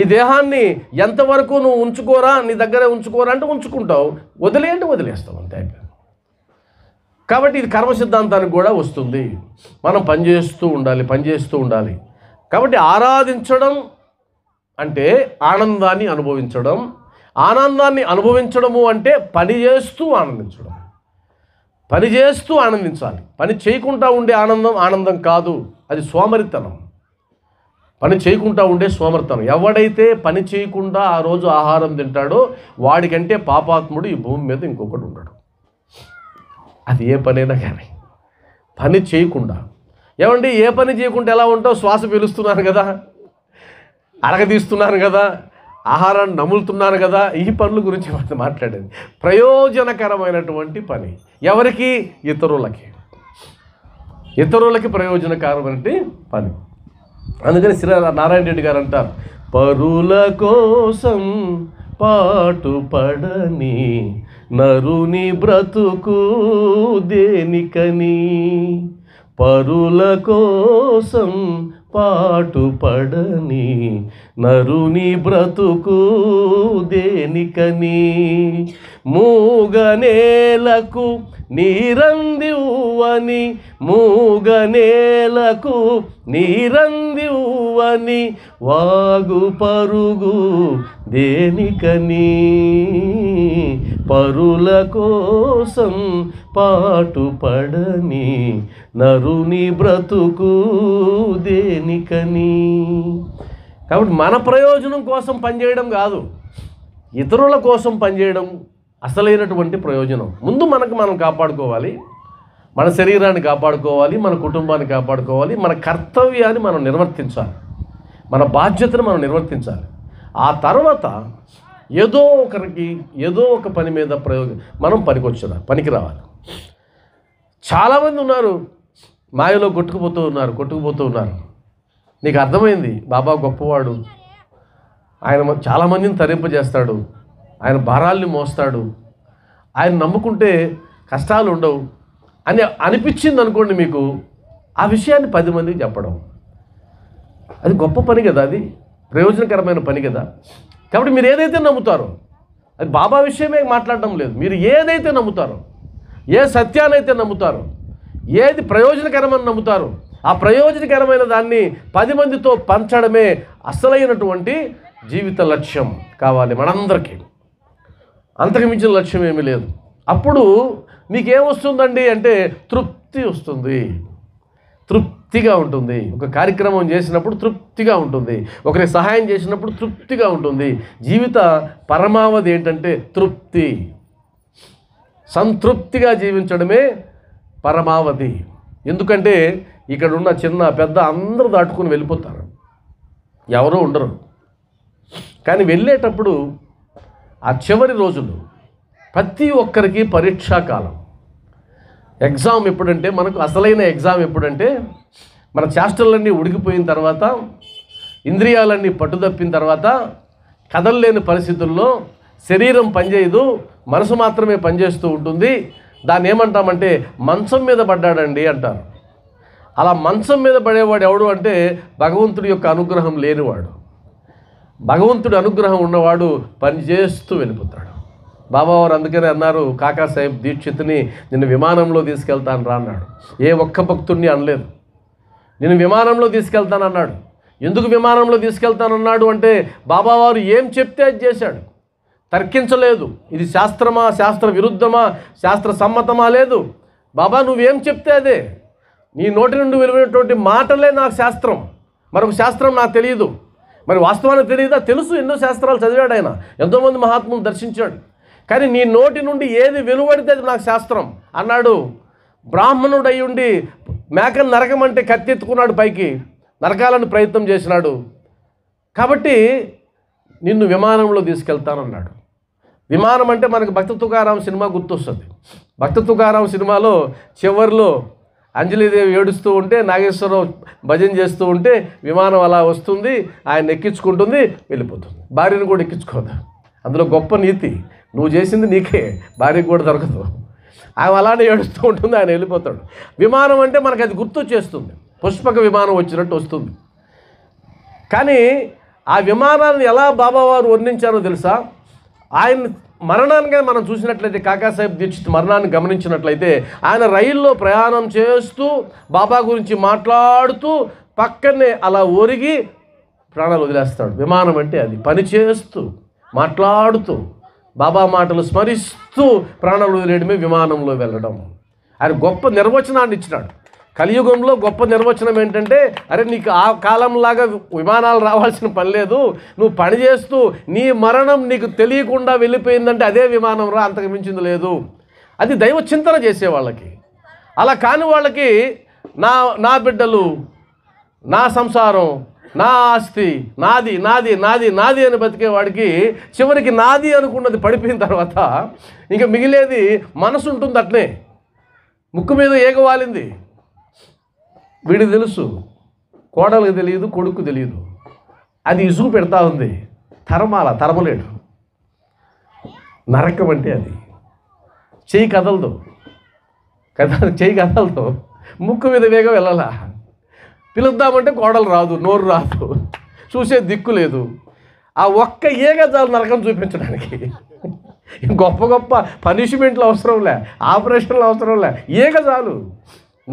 ఈ దేహాన్ని ఎంతవరకు నువ్వు ఉంచుకోరా నీ దగ్గరే ఉంచుకోరా అంటే ఉంచుకుంటావు వదిలేయండి వదిలేస్తావు అంతే కాబట్టి ఇది కర్మ సిద్ధాంతానికి కూడా వస్తుంది మనం పనిచేస్తూ ఉండాలి పనిచేస్తూ ఉండాలి కాబట్టి ఆరాధించడం అంటే ఆనందాన్ని అనుభవించడం ఆనందాన్ని అనుభవించడము అంటే పని చేస్తూ ఆనందించడం పని చేస్తూ ఆనందించాలి పని చేయకుండా ఉండే ఆనందం ఆనందం కాదు అది సోమరితనం పని చేయకుండా ఉండే సోమర్తనం ఎవడైతే పని చేయకుండా ఆ రోజు ఆహారం తింటాడో వాడికంటే పాపాత్ముడు ఈ భూమి మీద ఇంకొకటి ఉండడు అది ఏ పనైనా కానీ పని చేయకుండా ఏమండి ఏ పని చేయకుండా ఎలా ఉంటావు శ్వాస పిలుస్తున్నారు కదా అరగదీస్తున్నారు కదా ఆహారాన్ని నములుతున్నారు కదా ఈ పనుల గురించి మాట్లాడేది ప్రయోజనకరమైనటువంటి పని ఎవరికి ఇతరులకి ఇతరులకి ప్రయోజనకరమైనటువంటి పని అందుకని శ్రీ నారాయణ రెడ్డి గారు అంటారు పరుల కోసం పాటుపడని నరుని బ్రతుకు దేనికని పరుల కోసం పడని నరుని బ్రతుకు దేనికని మూగనేలకు నీరంది ఉవ్వని మూగనేలకు నీరంది వాగు పరుగు దేనికని పరుల కోసం పాటుపడని నరుని బ్రతుకు దేనికని కాబట్టి మన ప్రయోజనం కోసం పనిచేయడం కాదు ఇతరుల కోసం పనిచేయడం అసలైనటువంటి ప్రయోజనం ముందు మనకు మనం కాపాడుకోవాలి మన శరీరాన్ని కాపాడుకోవాలి మన కుటుంబాన్ని కాపాడుకోవాలి మన కర్తవ్యాన్ని మనం నిర్వర్తించాలి మన బాధ్యతను మనం నిర్వర్తించాలి ఆ తర్వాత ఏదో ఒకరికి ఏదో ఒక పని మీద ప్రయోజనం మనం పనికొచ్చిన పనికి రావాలి చాలామంది ఉన్నారు మాయలో కొట్టుకుపోతూ ఉన్నారు కొట్టుకుపోతూ ఉన్నారు నీకు అర్థమైంది బాబా గొప్పవాడు ఆయన చాలామందిని తరింపజేస్తాడు ఆయన భారాల్ని మోస్తాడు ఆయన నమ్ముకుంటే కష్టాలు ఉండవు అని అనిపించింది అనుకోండి మీకు ఆ విషయాన్ని పది మందికి చెప్పడం అది గొప్ప పని కదా అది ప్రయోజనకరమైన పని కదా కాబట్టి మీరు ఏదైతే నమ్ముతారో అది బాబా విషయమే మాట్లాడడం లేదు మీరు ఏదైతే నమ్ముతారో ఏ సత్యానైతే నమ్ముతారో ఏది ప్రయోజనకరమని నమ్ముతారో ఆ ప్రయోజనకరమైన దాన్ని పది మందితో పంచడమే అసలైనటువంటి జీవిత లక్ష్యం కావాలి మనందరికీ అంతకుమించిన లక్ష్యం ఏమీ లేదు అప్పుడు మీకేమొస్తుందండి అంటే తృప్తి వస్తుంది తృప్తిగా ఉంటుంది ఒక కార్యక్రమం చేసినప్పుడు తృప్తిగా ఉంటుంది ఒకరి సహాయం చేసినప్పుడు తృప్తిగా ఉంటుంది జీవిత పరమావధి ఏంటంటే తృప్తి సంతృప్తిగా జీవించడమే పరమావధి ఎందుకంటే ఇక్కడ ఉన్న చిన్న పెద్ద అందరూ దాటుకుని వెళ్ళిపోతారు ఎవరూ ఉండరు కానీ వెళ్ళేటప్పుడు ఆ చివరి రోజులు ప్రతి ఒక్కరికి పరీక్షాకాలం ఎగ్జామ్ ఎప్పుడంటే మనకు అసలైన ఎగ్జామ్ ఎప్పుడంటే మన చేష్టలన్నీ ఉడికిపోయిన తర్వాత ఇంద్రియాలన్నీ పట్టుదప్పిన తర్వాత కదలలేని పరిస్థితుల్లో శరీరం పనిచేయదు మనసు మాత్రమే పనిచేస్తూ ఉంటుంది దాన్ని ఏమంటామంటే మంచం మీద పడ్డాడండి అంటారు అలా మంచం మీద పడేవాడు ఎవడు అంటే భగవంతుడి యొక్క అనుగ్రహం లేనివాడు భగవంతుడు అనుగ్రహం ఉన్నవాడు పనిచేస్తూ వెళ్ళిపోతాడు బాబావారు అందుకనే అన్నారు కాకాసాహెబ్ దీక్షిత్ని నిన్ను విమానంలో తీసుకెళ్తాను రా అన్నాడు ఏ ఒక్క భక్తుడిని అనలేదు నేను విమానంలో తీసుకెళ్తాను అన్నాడు ఎందుకు విమానంలో తీసుకెళ్తానన్నాడు అంటే బాబావారు ఏం చెప్తే అది చేశాడు తర్కించలేదు ఇది శాస్త్రమా శాస్త్ర విరుద్ధమా శాస్త్ర సమ్మతమా లేదు బాబా నువ్వేం చెప్తే అదే నీ నోటి నుండి విలువైనటువంటి మాటలే నాకు శాస్త్రం మరొక శాస్త్రం నాకు తెలియదు మరి వాస్తవానికి తెలియదా తెలుసు ఎన్నో శాస్త్రాలు చదివాడు ఆయన ఎంతోమంది మహాత్ములు దర్శించాడు కానీ నీ నోటి నుండి ఏది వెలువడితే అది నాకు శాస్త్రం అన్నాడు బ్రాహ్మణుడు ఉండి మేకను నరకమంటే కత్తెత్తుకున్నాడు పైకి నరకాలని ప్రయత్నం చేసినాడు కాబట్టి నిన్ను విమానంలో తీసుకెళ్తానన్నాడు విమానం అంటే మనకు భక్త తుకారాం సినిమా గుర్తొస్తుంది భక్త తుకారాం సినిమాలో చివరిలో అంజలిదేవి ఏడుస్తూ ఉంటే నాగేశ్వరరావు భజన చేస్తూ ఉంటే విమానం అలా వస్తుంది ఆయన ఎక్కించుకుంటుంది వెళ్ళిపోతుంది భార్యను కూడా ఎక్కించుకోదు అందులో గొప్ప నీతి నువ్వు చేసింది నీకే భార్యకు కూడా దొరకదు ఆమె అలానే ఏడుస్తూ ఉంటుంది ఆయన వెళ్ళిపోతాడు విమానం అంటే మనకు అది గుర్తు చేస్తుంది పుష్పక విమానం వచ్చినట్టు వస్తుంది కానీ ఆ విమానాన్ని ఎలా బాబావారు వర్ణించారో తెలుసా ఆయన మరణాన్ని మనం చూసినట్లయితే కాకాసాహెబ్ దీక్షిత్ మరణాన్ని గమనించినట్లయితే ఆయన రైల్లో ప్రయాణం చేస్తూ బాబా గురించి మాట్లాడుతూ పక్కనే అలా ఒరిగి ప్రాణాలు వదిలేస్తాడు విమానం అంటే అది పని చేస్తూ మాట్లాడుతూ బాబా మాటలు స్మరిస్తూ ప్రాణాలు వదిలేయడమే విమానంలో వెళ్ళడం ఆయన గొప్ప నిర్వచనాన్ని ఇచ్చినాడు కలియుగంలో గొప్ప నిర్వచనం ఏంటంటే అరే నీకు ఆ కాలంలాగా విమానాలు రావాల్సిన పని లేదు నువ్వు పని చేస్తూ నీ మరణం నీకు తెలియకుండా వెళ్ళిపోయిందంటే అదే విమానం రా అంతకు మించింది లేదు అది దైవ చింతన చేసే వాళ్ళకి అలా కాని వాళ్ళకి నా నా బిడ్డలు నా సంసారం నా ఆస్తి నాది నాది నాది నాది అని బతికేవాడికి చివరికి నాది అనుకున్నది పడిపోయిన తర్వాత ఇంకా మిగిలేది మనసు ఉంటుంది అట్నే ముక్కు మీద ఏగవాలింది వీడికి తెలుసు కోడలికి తెలియదు కొడుకు తెలియదు అది ఇసుగు పెడతా ఉంది తరమాల తరమలేడు నరకం అంటే అది చేయి కదలదు కథ చేయి కదలదు ముక్కు మీద వేగం వెళ్ళాలా పిలుద్దామంటే కోడలు రాదు నోరు రాదు చూసే దిక్కు లేదు ఆ ఒక్క ఏగజాలు నరకం చూపించడానికి గొప్ప గొప్ప పనిష్మెంట్లు అవసరంలే ఆపరేషన్లు అవసరంలే ఏగ చాలు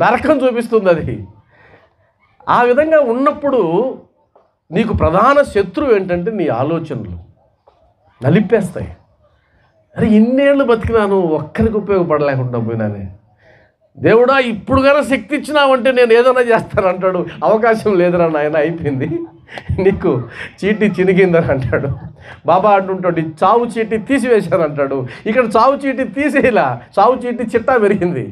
నరకం చూపిస్తుంది అది ఆ విధంగా ఉన్నప్పుడు నీకు ప్రధాన శత్రువు ఏంటంటే నీ ఆలోచనలు నలిపేస్తాయి అరే ఇన్నేళ్ళు బతికినాను ఒక్కరికి ఉపయోగపడలేకుండా పోయినానే దేవుడా ఇప్పుడు కనుక శక్తి ఇచ్చినావంటే నేను ఏదైనా చేస్తాను అంటాడు అవకాశం లేదురా నాయన అయిపోయింది నీకు చీటీ చినిగిందని అంటాడు బాబా అంటుంటాడు చావు చీటీ తీసివేశాను అంటాడు ఇక్కడ చావు చీటీ తీసేయలా చావు చీటీ చిట్టా పెరిగింది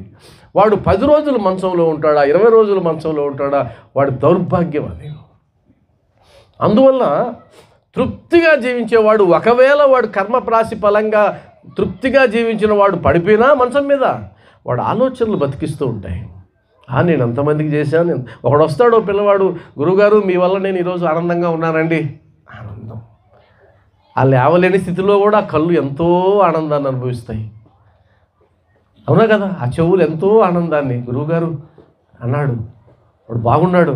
వాడు పది రోజులు మంచంలో ఉంటాడా ఇరవై రోజులు మంచంలో ఉంటాడా వాడి దౌర్భాగ్యం అది అందువల్ల తృప్తిగా జీవించేవాడు ఒకవేళ వాడు కర్మ ప్రాసి ఫలంగా తృప్తిగా జీవించిన వాడు పడిపోయినా మంచం మీద వాడు ఆలోచనలు బతికిస్తూ ఉంటాయి నేను అంతమందికి చేశాను నేను ఒకడు వస్తాడో పిల్లవాడు గురువుగారు మీ వల్ల నేను ఈరోజు ఆనందంగా ఉన్నానండి ఆనందం ఆ లేవలేని స్థితిలో కూడా కళ్ళు ఎంతో ఆనందాన్ని అనుభవిస్తాయి అవునా కదా ఆ చెవులు ఎంతో ఆనందాన్ని గురువుగారు అన్నాడు వాడు బాగున్నాడు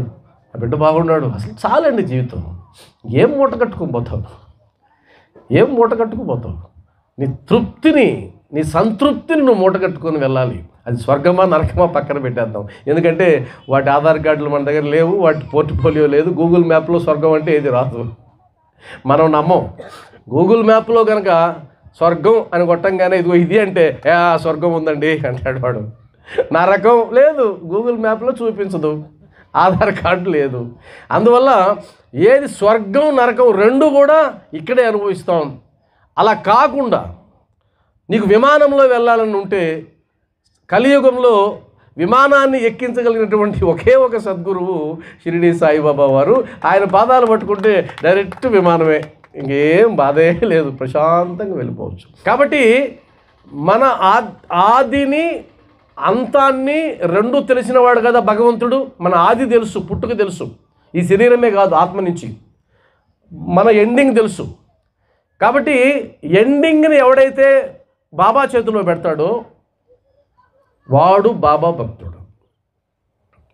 ఆ బిడ్డ బాగున్నాడు అసలు చాలండి జీవితం ఏం మూట పోతావు ఏం మూట కట్టుకుపోతావు నీ తృప్తిని నీ సంతృప్తిని నువ్వు మూట కట్టుకొని వెళ్ళాలి అది స్వర్గమా నరకమా పక్కన పెట్టేద్దాం ఎందుకంటే వాటి ఆధార్ కార్డులు మన దగ్గర లేవు వాటి పోర్ట్ఫోలియో లేదు గూగుల్ మ్యాప్లో స్వర్గం అంటే ఏది రాదు మనం నమ్మం గూగుల్ మ్యాప్లో కనుక స్వర్గం అని కొట్టంగానే ఇదిగో ఇది అంటే ఆ స్వర్గం ఉందండి అంటాడు వాడు నరకం లేదు గూగుల్ మ్యాప్లో చూపించదు ఆధార్ కార్డు లేదు అందువల్ల ఏది స్వర్గం నరకం రెండు కూడా ఇక్కడే అనుభవిస్తాం అలా కాకుండా నీకు విమానంలో వెళ్ళాలని ఉంటే కలియుగంలో విమానాన్ని ఎక్కించగలిగినటువంటి ఒకే ఒక సద్గురువు షిరిడి సాయిబాబా వారు ఆయన పాదాలు పట్టుకుంటే డైరెక్ట్ విమానమే ఇంకేం బాధే లేదు ప్రశాంతంగా వెళ్ళిపోవచ్చు కాబట్టి మన ఆదిని అంతాన్ని రెండు తెలిసినవాడు కదా భగవంతుడు మన ఆది తెలుసు పుట్టుక తెలుసు ఈ శరీరమే కాదు ఆత్మ నుంచి మన ఎండింగ్ తెలుసు కాబట్టి ఎండింగ్ని ఎవడైతే బాబా చేతిలో పెడతాడో వాడు బాబా భక్తుడు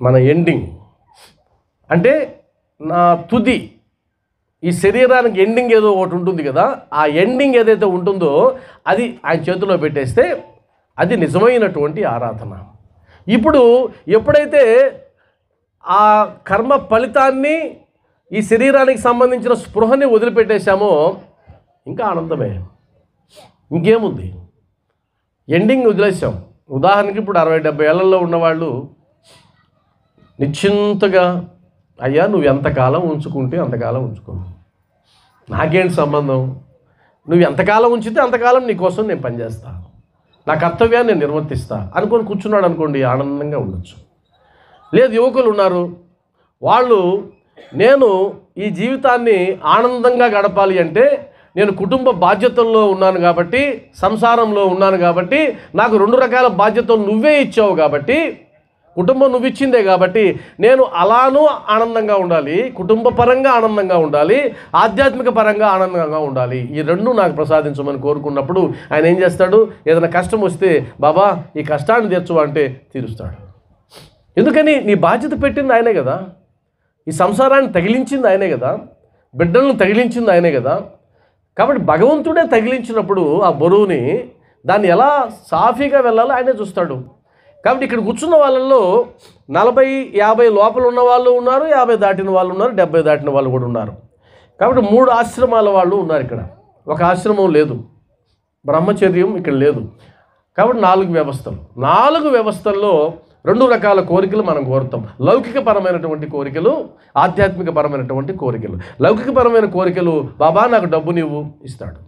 మన ఎండింగ్ అంటే నా తుది ఈ శరీరానికి ఎండింగ్ ఏదో ఒకటి ఉంటుంది కదా ఆ ఎండింగ్ ఏదైతే ఉంటుందో అది ఆయన చేతిలో పెట్టేస్తే అది నిజమైనటువంటి ఆరాధన ఇప్పుడు ఎప్పుడైతే ఆ కర్మ ఫలితాన్ని ఈ శరీరానికి సంబంధించిన స్పృహని వదిలిపెట్టేశామో ఇంకా ఆనందమే ఇంకేముంది ఎండింగ్ వదిలేసాం ఉదాహరణకి ఇప్పుడు అరవై డెబ్బై ఏళ్ళల్లో ఉన్నవాళ్ళు నిశ్చింతగా అయ్యా నువ్వు ఎంతకాలం ఉంచుకుంటే అంతకాలం ఉంచుకో నాకేంటి సంబంధం నువ్వు ఎంతకాలం ఉంచితే అంతకాలం నీకోసం నేను పనిచేస్తా నా కర్తవ్యాన్ని నేను నిర్వర్తిస్తా అనుకొని కూర్చున్నాడు అనుకోండి ఆనందంగా ఉండొచ్చు లేదు యువకులు ఉన్నారు వాళ్ళు నేను ఈ జీవితాన్ని ఆనందంగా గడపాలి అంటే నేను కుటుంబ బాధ్యతల్లో ఉన్నాను కాబట్టి సంసారంలో ఉన్నాను కాబట్టి నాకు రెండు రకాల బాధ్యతలు నువ్వే ఇచ్చావు కాబట్టి కుటుంబం నువ్వు ఇచ్చిందే కాబట్టి నేను అలానూ ఆనందంగా ఉండాలి కుటుంబ పరంగా ఆనందంగా ఉండాలి ఆధ్యాత్మిక పరంగా ఆనందంగా ఉండాలి ఈ రెండు నాకు ప్రసాదించమని కోరుకున్నప్పుడు ఆయన ఏం చేస్తాడు ఏదైనా కష్టం వస్తే బాబా ఈ కష్టాన్ని తీర్చు అంటే తీరుస్తాడు ఎందుకని నీ బాధ్యత పెట్టింది ఆయనే కదా ఈ సంసారాన్ని తగిలించింది ఆయనే కదా బిడ్డలను తగిలించింది ఆయనే కదా కాబట్టి భగవంతుడే తగిలించినప్పుడు ఆ బరువుని దాన్ని ఎలా సాఫీగా వెళ్ళాలో ఆయనే చూస్తాడు కాబట్టి ఇక్కడ కూర్చున్న వాళ్ళల్లో నలభై యాభై లోపల ఉన్న వాళ్ళు ఉన్నారు యాభై దాటిన వాళ్ళు ఉన్నారు డెబ్బై దాటిన వాళ్ళు కూడా ఉన్నారు కాబట్టి మూడు ఆశ్రమాల వాళ్ళు ఉన్నారు ఇక్కడ ఒక ఆశ్రమం లేదు బ్రహ్మచర్యం ఇక్కడ లేదు కాబట్టి నాలుగు వ్యవస్థలు నాలుగు వ్యవస్థల్లో రెండు రకాల కోరికలు మనం కోరుతాం లౌకికపరమైనటువంటి కోరికలు ఆధ్యాత్మికపరమైనటువంటి కోరికలు లౌకికపరమైన కోరికలు బాబా నాకు డబ్బు నీవు ఇస్తాడు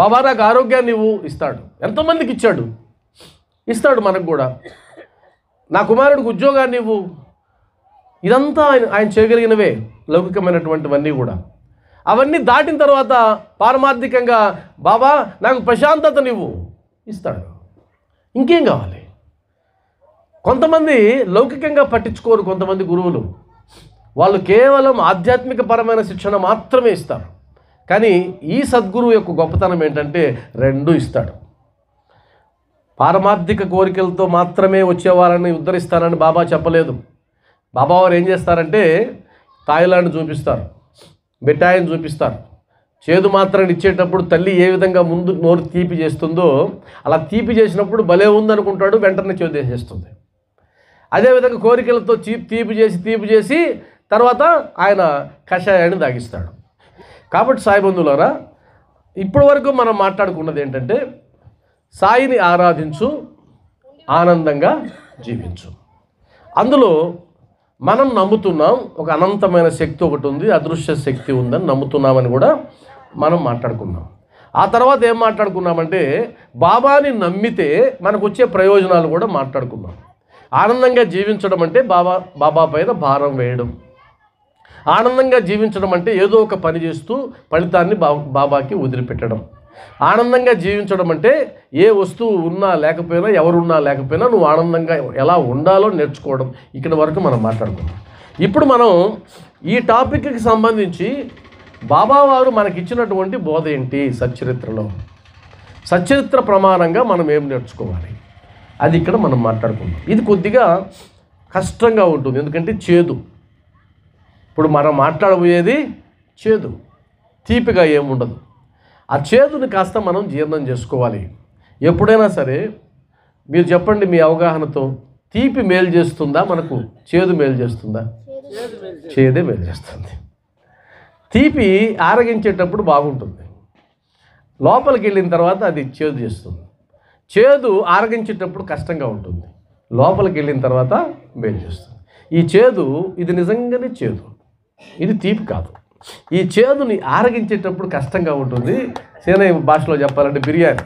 బాబా నాకు ఆరోగ్యాన్ని నీవు ఇస్తాడు ఎంతమందికి ఇచ్చాడు ఇస్తాడు మనకు కూడా నా కుమారుడికి ఉద్యోగాన్ని ఇవ్వు ఇదంతా ఆయన ఆయన చేయగలిగినవే లౌకికమైనటువంటివన్నీ కూడా అవన్నీ దాటిన తర్వాత పారమార్థికంగా బాబా నాకు ప్రశాంతత నువ్వు ఇస్తాడు ఇంకేం కావాలి కొంతమంది లౌకికంగా పట్టించుకోరు కొంతమంది గురువులు వాళ్ళు కేవలం ఆధ్యాత్మిక పరమైన శిక్షణ మాత్రమే ఇస్తారు కానీ ఈ సద్గురువు యొక్క గొప్పతనం ఏంటంటే రెండు ఇస్తాడు పారమార్థిక కోరికలతో మాత్రమే వచ్చేవారని ఉద్ధరిస్తానని బాబా చెప్పలేదు బాబా వారు ఏం చేస్తారంటే థాయిలాండ్ చూపిస్తారు మిఠాయిని చూపిస్తారు చేదు మాత్రం ఇచ్చేటప్పుడు తల్లి ఏ విధంగా ముందు నోరు తీపి చేస్తుందో అలా తీపి చేసినప్పుడు భలే ఉందనుకుంటాడు వెంటనే చేస్తుంది అదేవిధంగా కోరికలతో చీ తీపి చేసి తీపి చేసి తర్వాత ఆయన కషాయాన్ని దాగిస్తాడు కాబట్టి సాయిబంధులారా ఇప్పటి వరకు మనం మాట్లాడుకున్నది ఏంటంటే సాయిని ఆరాధించు ఆనందంగా జీవించు అందులో మనం నమ్ముతున్నాం ఒక అనంతమైన శక్తి ఒకటి ఉంది అదృశ్య శక్తి ఉందని నమ్ముతున్నామని కూడా మనం మాట్లాడుకున్నాం ఆ తర్వాత ఏం మాట్లాడుకున్నామంటే బాబాని నమ్మితే మనకు వచ్చే ప్రయోజనాలు కూడా మాట్లాడుకున్నాం ఆనందంగా జీవించడం అంటే బాబా బాబా పైన భారం వేయడం ఆనందంగా జీవించడం అంటే ఏదో ఒక పని చేస్తూ ఫలితాన్ని బాబాకి వదిలిపెట్టడం ఆనందంగా జీవించడం అంటే ఏ వస్తువు ఉన్నా లేకపోయినా ఎవరున్నా లేకపోయినా నువ్వు ఆనందంగా ఎలా ఉండాలో నేర్చుకోవడం ఇక్కడ వరకు మనం మాట్లాడుకున్నాం ఇప్పుడు మనం ఈ టాపిక్కి సంబంధించి బాబావారు మనకిచ్చినటువంటి బోధ ఏంటి సచ్చరిత్రలో సచ్చరిత్ర ప్రమాణంగా మనం ఏం నేర్చుకోవాలి అది ఇక్కడ మనం మాట్లాడుకుందాం ఇది కొద్దిగా కష్టంగా ఉంటుంది ఎందుకంటే చేదు ఇప్పుడు మనం మాట్లాడబోయేది చేదు తీపిగా ఏముండదు ఆ చేదుని కాస్త మనం జీర్ణం చేసుకోవాలి ఎప్పుడైనా సరే మీరు చెప్పండి మీ అవగాహనతో తీపి మేలు చేస్తుందా మనకు చేదు మేలు చేస్తుందా చేదే మేలు చేస్తుంది తీపి ఆరగించేటప్పుడు బాగుంటుంది లోపలికి వెళ్ళిన తర్వాత అది చేదు చేస్తుంది చేదు ఆరగించేటప్పుడు కష్టంగా ఉంటుంది లోపలికి వెళ్ళిన తర్వాత మేలు చేస్తుంది ఈ చేదు ఇది నిజంగానే చేదు ఇది తీపి కాదు ఈ చేదుని ఆరగించేటప్పుడు కష్టంగా ఉంటుంది సేనయ్య భాషలో చెప్పాలంటే బిర్యానీ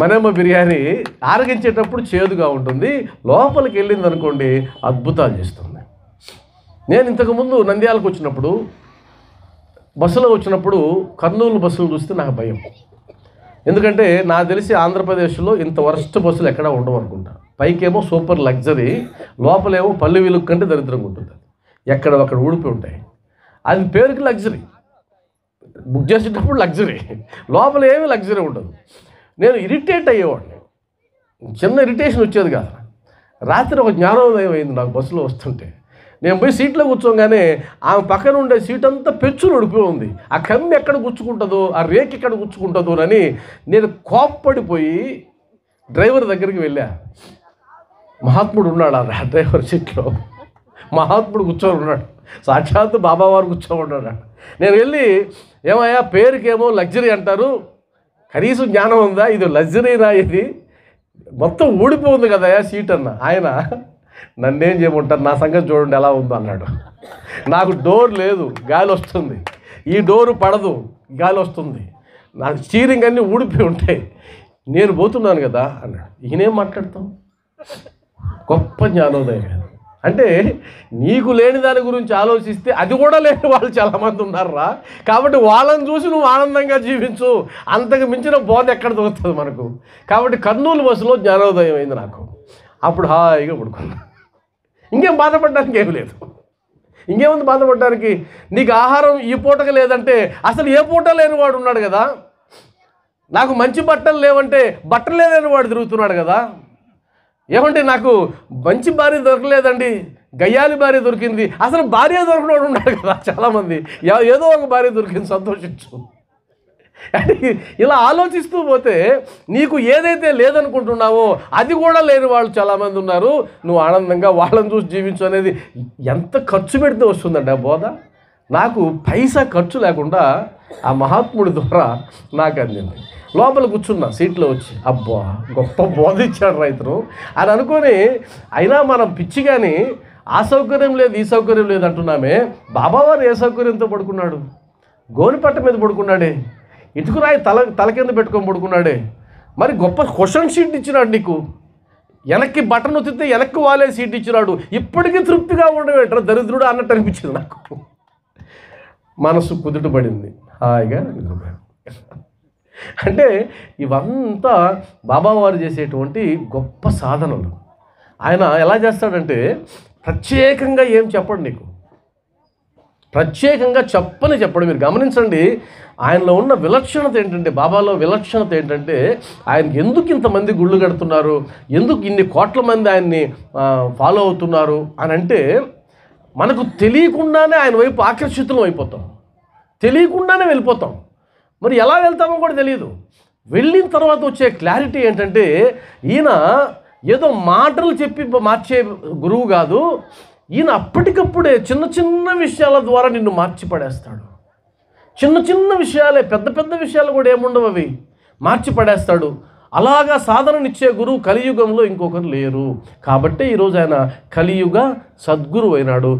మనమ్మ బిర్యానీ ఆరగించేటప్పుడు చేదుగా ఉంటుంది లోపలికి వెళ్ళింది అనుకోండి అద్భుతాలు చేస్తుంది నేను ఇంతకుముందు నంద్యాలకు వచ్చినప్పుడు బస్సులో వచ్చినప్పుడు కర్నూలు బస్సులు చూస్తే నాకు భయం ఎందుకంటే నాకు తెలిసి ఆంధ్రప్రదేశ్లో ఇంత వరస్ట్ బస్సులు ఎక్కడా ఉండవు అనుకుంటా పైకేమో సూపర్ లగ్జరీ లోపలేమో పల్లె విలుగు కంటే దరిద్రంగా ఉంటుంది ఎక్కడ అక్కడ ఊడిపోయి ఉంటాయి అది పేరుకి లగ్జరీ బుక్ చేసేటప్పుడు లగ్జరీ లోపల ఏమి లగ్జరీ ఉండదు నేను ఇరిటేట్ అయ్యేవాడిని చిన్న ఇరిటేషన్ వచ్చేది కాదు రాత్రి ఒక జ్ఞానోదయం అయింది నాకు బస్సులో వస్తుంటే నేను పోయి సీట్లో కూర్చోగానే ఆమె పక్కన ఉండే సీట్ అంతా పెచ్చులు ఉడిపోయి ఉంది ఆ కమ్మి ఎక్కడ గుచ్చుకుంటుందో ఆ రేక్ ఎక్కడ గుచ్చుకుంటుందో అని నేను కోప్పడిపోయి డ్రైవర్ దగ్గరికి వెళ్ళా మహాత్ముడు ఉన్నాడు ఆ డ్రైవర్ సీట్లో మహాత్ముడు కూర్చొని ఉన్నాడు సాక్షాత్తు బాబావారు కూర్చోమంటాడు నేను వెళ్ళి ఏమయ్యా పేరుకేమో లగ్జరీ అంటారు కనీసం జ్ఞానం ఉందా ఇది లగ్జరీనా ఇది మొత్తం ఊడిపోతుంది అయ్యా సీట్ అన్న ఆయన నన్నేం చేయమంటారు నా సంగతి చూడండి ఎలా ఉందో అన్నాడు నాకు డోర్ లేదు గాలి వస్తుంది ఈ డోరు పడదు గాలి వస్తుంది నా స్టీరింగ్ అన్నీ ఊడిపోయి ఉంటాయి నేను పోతున్నాను కదా అన్నాడు ఈయనేం మాట్లాడతాం గొప్ప జ్ఞానోదయం అంటే నీకు లేని దాని గురించి ఆలోచిస్తే అది కూడా లేని వాళ్ళు చాలామంది ఉన్నారా కాబట్టి వాళ్ళని చూసి నువ్వు ఆనందంగా జీవించు అంతకు మించిన బోధ ఎక్కడ దొరుకుతుంది మనకు కాబట్టి కర్నూలు బస్సులో జ్ఞానోదయం అయింది నాకు అప్పుడు హాయిగా పడుకున్నా ఇంకేం బాధపడడానికి ఏమి లేదు ఇంకేముంది బాధపడడానికి నీకు ఆహారం ఈ పూటకు లేదంటే అసలు ఏ పూట లేనివాడు ఉన్నాడు కదా నాకు మంచి బట్టలు లేవంటే బట్టలు లేదని వాడు తిరుగుతున్నాడు కదా ఏమంటే నాకు మంచి భార్య దొరకలేదండి గయ్యాలి భార్య దొరికింది అసలు భార్య దొరకడం ఉన్నాడు కదా చాలామంది ఏదో ఒక భార్య దొరికింది సంతోషించు ఇలా ఆలోచిస్తూ పోతే నీకు ఏదైతే లేదనుకుంటున్నావో అది కూడా లేని వాళ్ళు చాలామంది ఉన్నారు నువ్వు ఆనందంగా వాళ్ళని చూసి జీవించు అనేది ఎంత ఖర్చు పెడితే వస్తుందండి ఆ బోధ నాకు పైసా ఖర్చు లేకుండా ఆ మహాత్ముడి ద్వారా నాకు అందింది లోపల కూర్చున్నా సీట్లో వచ్చి అబ్బా గొప్ప బోధ ఇచ్చాడు రైతును అని అనుకొని అయినా మనం పిచ్చి కానీ ఆ సౌకర్యం లేదు ఈ సౌకర్యం లేదు అంటున్నామే బాబావారు ఏ సౌకర్యంతో పడుకున్నాడు గోనిపట్ట మీద పడుకున్నాడే ఇటుకురాయి తల తల కింద పెట్టుకొని పడుకున్నాడే మరి గొప్ప క్వశ్చన్ షీట్ ఇచ్చినాడు నీకు వెనక్కి బటన్ ఉత్తితే వెనక్కి వాలే సీట్ ఇచ్చినాడు ఇప్పటికీ తృప్తిగా ఉండవేట్రా దరిద్రుడు అన్నట్టు అనిపించింది నాకు మనసు కుదుటపడింది హాయిగా నిద్రపోయాను అంటే ఇవంతా బాబావారు చేసేటువంటి గొప్ప సాధనలు ఆయన ఎలా చేస్తాడంటే ప్రత్యేకంగా ఏం చెప్పడు నీకు ప్రత్యేకంగా చెప్పని చెప్పడు మీరు గమనించండి ఆయనలో ఉన్న విలక్షణత ఏంటంటే బాబాలో విలక్షణత ఏంటంటే ఆయనకి ఎందుకు ఇంతమంది గుళ్ళు కడుతున్నారు ఎందుకు ఇన్ని కోట్ల మంది ఆయన్ని ఫాలో అవుతున్నారు అని అంటే మనకు తెలియకుండానే ఆయన వైపు ఆకర్షితులం అయిపోతాం తెలియకుండానే వెళ్ళిపోతాం మరి ఎలా వెళ్తామో కూడా తెలియదు వెళ్ళిన తర్వాత వచ్చే క్లారిటీ ఏంటంటే ఈయన ఏదో మాటలు చెప్పి మార్చే గురువు కాదు ఈయన అప్పటికప్పుడే చిన్న చిన్న విషయాల ద్వారా నిన్ను మార్చి పడేస్తాడు చిన్న చిన్న విషయాలే పెద్ద పెద్ద విషయాలు కూడా ఏముండవు అవి మార్చి పడేస్తాడు అలాగా సాధననిచ్చే గురువు కలియుగంలో ఇంకొకరు లేరు కాబట్టి ఈరోజు ఆయన కలియుగ సద్గురువు అయినాడు